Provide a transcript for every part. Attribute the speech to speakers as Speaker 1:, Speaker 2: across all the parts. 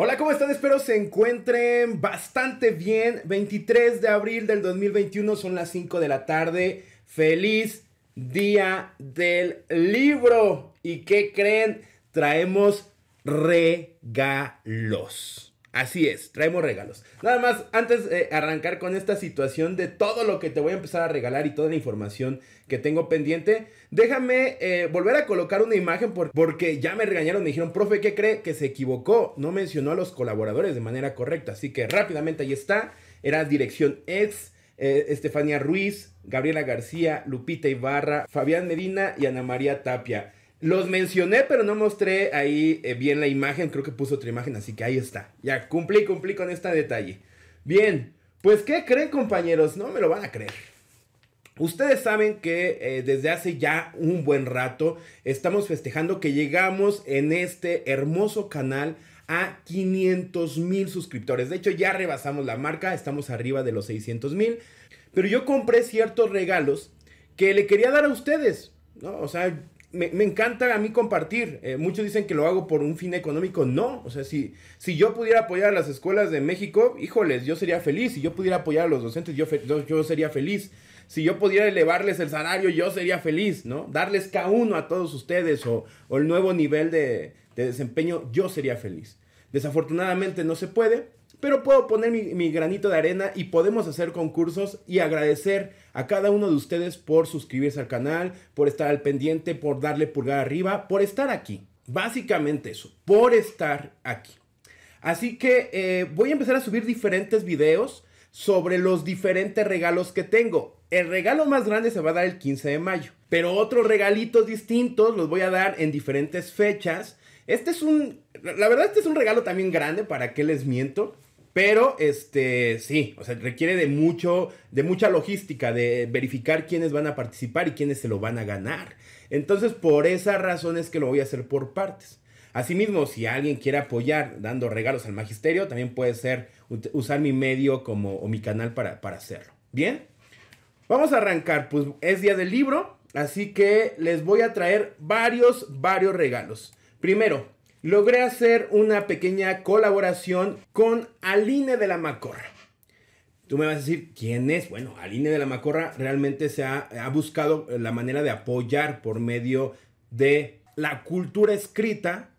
Speaker 1: Hola, ¿cómo están? Espero se encuentren bastante bien. 23 de abril del 2021 son las 5 de la tarde. Feliz día del libro. ¿Y qué creen? Traemos regalos. Así es, traemos regalos. Nada más, antes de arrancar con esta situación de todo lo que te voy a empezar a regalar y toda la información que tengo pendiente, déjame eh, volver a colocar una imagen porque ya me regañaron, me dijeron, profe, ¿qué cree que se equivocó? No mencionó a los colaboradores de manera correcta, así que rápidamente ahí está, era dirección ex. Eh, Estefanía Ruiz, Gabriela García, Lupita Ibarra, Fabián Medina y Ana María Tapia. Los mencioné, pero no mostré ahí eh, bien la imagen. Creo que puso otra imagen, así que ahí está. Ya, cumplí, cumplí con este detalle. Bien, pues ¿qué creen compañeros? No me lo van a creer. Ustedes saben que eh, desde hace ya un buen rato estamos festejando que llegamos en este hermoso canal a 500 mil suscriptores. De hecho ya rebasamos la marca, estamos arriba de los 600 mil. Pero yo compré ciertos regalos que le quería dar a ustedes. ¿no? O sea, me, encanta a mí compartir. Eh, muchos dicen que lo hago por un fin económico. No, o sea, si, si yo pudiera apoyar a las escuelas de México, híjoles, yo sería feliz. Si yo pudiera apoyar a los docentes, yo, sería feliz. Si yo pudiera elevarles el salario, yo sería feliz, ¿no? Darles K1 a todos ustedes o, el nuevo nivel de, de desempeño, yo sería feliz. Desafortunadamente no se puede, pero puedo poner mi, granito de arena y podemos hacer concursos y agradecer a cada uno de ustedes por suscribirse al canal, por estar al pendiente, por darle pulgar arriba, por estar aquí. Básicamente eso, por estar aquí. Así que eh, voy a empezar a subir diferentes videos sobre los diferentes regalos que tengo. El regalo más grande se va a dar el 15 de mayo, pero otros regalitos distintos los voy a dar en diferentes fechas. Este es un, la verdad este es un regalo también grande, ¿para qué les miento? Pero, este, sí, o sea, requiere de mucho, de mucha logística, de verificar quiénes van a participar y quiénes se lo van a ganar. Entonces, por esa razón es que lo voy a hacer por partes. Asimismo, si alguien quiere apoyar dando regalos al magisterio, también puede ser usar mi medio como, o mi canal para, para hacerlo. Bien, vamos a arrancar. Pues es día del libro, así que les voy a traer varios, varios regalos. Primero, logré hacer una pequeña colaboración con Aline de la Macorra. Tú me vas a decir, ¿quién es? Bueno, Aline de la Macorra realmente se ha, ha buscado eh, la manera de apoyar por medio de la cultura escrita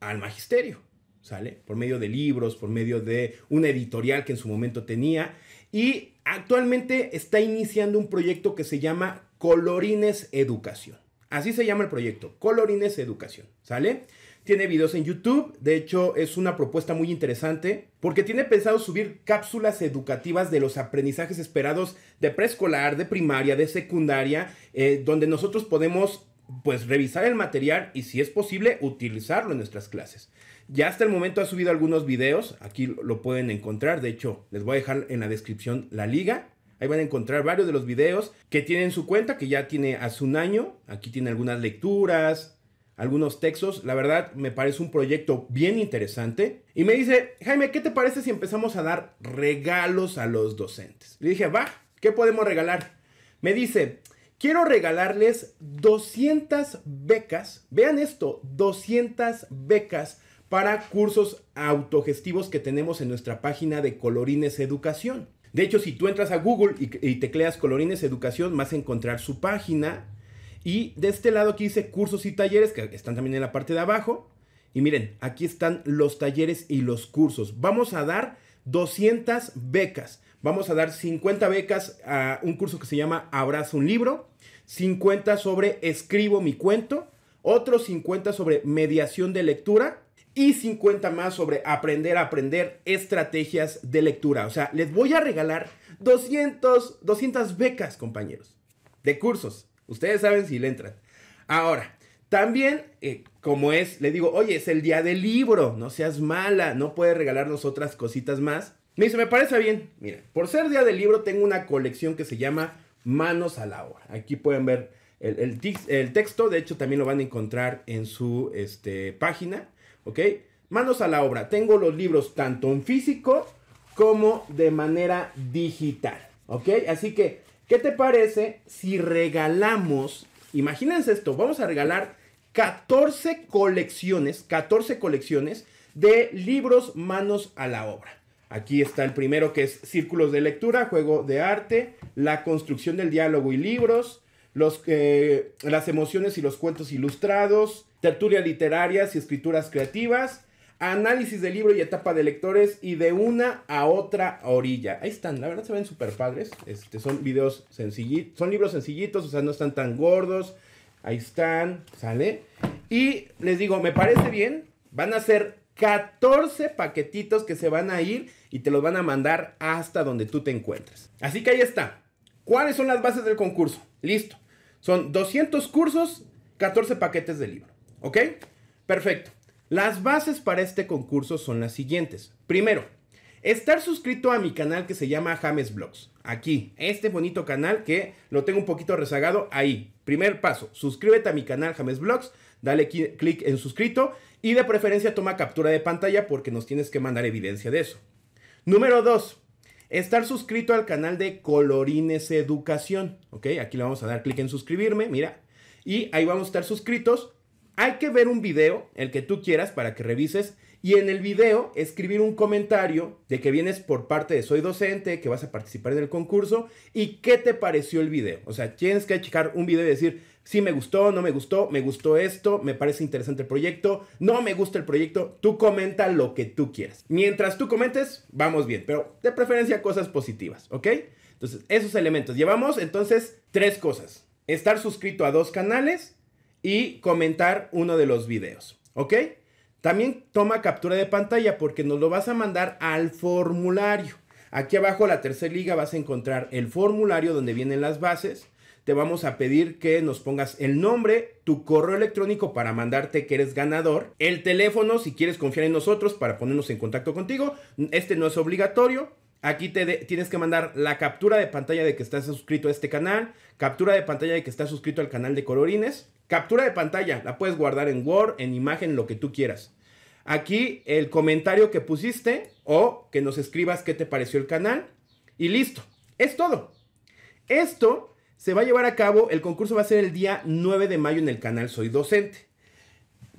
Speaker 1: al magisterio, ¿sale? Por medio de libros, por medio de una editorial que en su momento tenía. Y actualmente está iniciando un proyecto que se llama Colorines Educación. Así se llama el proyecto, Colorines Educación, ¿sale? tiene videos en YouTube, de hecho es una propuesta muy interesante porque tiene pensado subir cápsulas educativas de los aprendizajes esperados de preescolar, de primaria, de secundaria, eh, donde nosotros podemos pues revisar el material y si es posible utilizarlo en nuestras clases. Ya hasta el momento ha subido algunos videos, aquí lo pueden encontrar, de hecho les voy a dejar en la descripción la liga Ahí van a encontrar varios de los videos que tienen su cuenta, que ya tiene hace un año. Aquí tiene algunas lecturas, algunos textos. La verdad, me parece un proyecto bien interesante. Y me dice, Jaime, ¿qué te parece si empezamos a dar regalos a los docentes? Le dije, va, ¿qué podemos regalar? Me dice, quiero regalarles 200 becas. Vean esto, 200 becas para cursos autogestivos que tenemos en nuestra página de Colorines Educación. De hecho, si tú entras a Google y, y tecleas Colorines Educación, vas a encontrar su página y de este lado aquí dice cursos y talleres, que están también en la parte de abajo. Y miren, aquí están los talleres y los cursos. Vamos a dar 200 becas. Vamos a dar 50 becas a un curso que se llama Abrazo un libro, 50 sobre Escribo mi cuento, otros 50 sobre mediación de lectura y 50 más sobre aprender a aprender estrategias de lectura. O sea, les voy a regalar 200, 200 becas, compañeros, de cursos. Ustedes saben si le entran. Ahora, también, eh, como es, le digo, oye, es el día del libro, no seas mala, no puedes regalarnos otras cositas más. Me dice, me parece bien. Mira, por ser día del libro, tengo una colección que se llama Manos a la Obra. Aquí pueden ver el, el, texto, de hecho, también lo van a encontrar en su este, página, ¿ok? Manos a la obra. Tengo los libros tanto en físico como de manera digital, ¿ok? Así que ¿Qué te parece si regalamos, imagínense esto, vamos a regalar 14 colecciones, 14 colecciones de libros manos a la obra. Aquí está el primero que es Círculos de Lectura, Juego de Arte, La Construcción del Diálogo y Libros, los, eh, Las Emociones y los Cuentos Ilustrados, Tertulias Literarias y Escrituras Creativas, análisis de libro y etapa de lectores y de una a otra orilla. Ahí están, la verdad se ven súper padres. Este, son videos sencillitos, son libros sencillitos, o sea, no están tan gordos. Ahí están, ¿sale? Y les digo, me parece bien, van a ser 14 paquetitos que se van a ir y te los van a mandar hasta donde tú te encuentres. Así que ahí está. ¿Cuáles son las bases del concurso? Listo. Son 200 cursos, 14 paquetes de libro. ¿Ok? Perfecto. Las bases para este concurso son las siguientes. Primero, estar suscrito a mi canal que se llama James Blogs. Aquí, este bonito canal que lo tengo un poquito rezagado ahí. Primer paso, suscríbete a mi canal James Blogs, dale clic en suscrito y de preferencia toma captura de pantalla porque nos tienes que mandar evidencia de eso. Número 2. Estar suscrito al canal de Colorines Educación. Ok, aquí le vamos a dar clic en suscribirme, mira. Y ahí vamos a estar suscritos hay que ver un video, el que tú quieras, para que revises. Y en el video escribir un comentario de que vienes por parte de Soy Docente, que vas a participar en el concurso y qué te pareció el video. O sea, tienes que checar un video y decir, si me gustó, no me gustó, me gustó esto, me parece interesante el proyecto, no me gusta el proyecto, tú comenta lo que tú quieras. Mientras tú comentes, vamos bien, pero de preferencia cosas positivas, ¿ok? Entonces, esos elementos. Llevamos entonces tres cosas. Estar suscrito a dos canales, y comentar uno de los videos, ¿ok? También toma captura de pantalla porque nos lo vas a mandar al formulario. Aquí abajo en la tercera liga vas a encontrar el formulario donde vienen las bases. Te vamos a pedir que nos pongas el nombre, tu correo electrónico para mandarte que eres ganador, el teléfono si quieres confiar en nosotros para ponernos en contacto contigo. Este no es obligatorio. Aquí te tienes que mandar la captura de pantalla de que estás suscrito a este canal, captura de pantalla de que estás suscrito al canal de Colorines, captura de pantalla, la puedes guardar en Word, en imagen, lo que tú quieras. Aquí el comentario que pusiste o que nos escribas qué te pareció el canal y listo, es todo. Esto se va a llevar a cabo, el concurso va a ser el día 9 de mayo en el canal Soy Docente.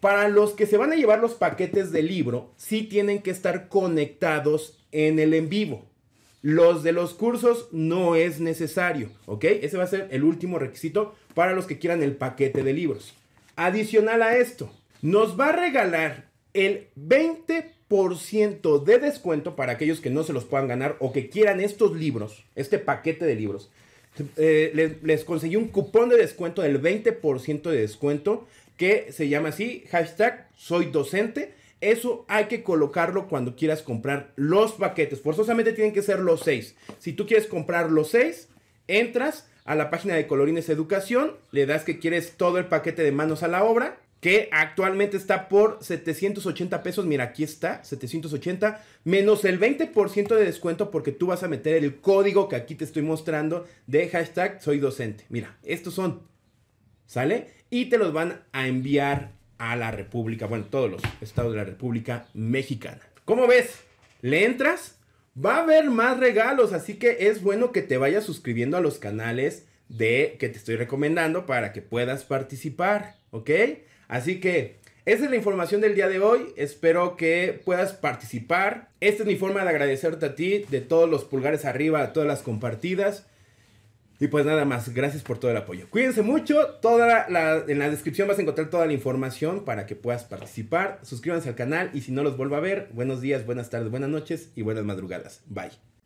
Speaker 1: Para los que se van a llevar los paquetes de libro, sí tienen que estar conectados en el en vivo. Los de los cursos no es necesario, ¿ok? Ese va a ser el último requisito para los que quieran el paquete de libros. Adicional a esto, nos va a regalar el 20% de descuento para aquellos que no se los puedan ganar o que quieran estos libros, este paquete de libros. Eh, les, conseguí un cupón de descuento del 20% de descuento que se llama así, hashtag soy docente. Eso hay que colocarlo cuando quieras comprar los paquetes. Forzosamente tienen que ser los seis. Si tú quieres comprar los seis, entras a la página de Colorines Educación, le das que quieres todo el paquete de manos a la obra, que actualmente está por 780 pesos. Mira, aquí está, 780, menos el 20% de descuento porque tú vas a meter el código que aquí te estoy mostrando de hashtag soy docente. Mira, estos son, ¿sale? Y te los van a enviar a la República, bueno, todos los estados de la República Mexicana. ¿Cómo ves? ¿Le entras? Va a haber más regalos, así que es bueno que te vayas suscribiendo a los canales de que te estoy recomendando para que puedas participar, ¿ok? Así que esa es la información del día de hoy. Espero que puedas participar. Esta es mi forma de agradecerte a ti, de todos los pulgares arriba, todas las compartidas. Y pues nada más, gracias por todo el apoyo. Cuídense mucho, toda la, en la descripción vas a encontrar toda la información para que puedas participar. Suscríbanse al canal y si no los vuelvo a ver, buenos días, buenas tardes, buenas noches y buenas madrugadas. Bye.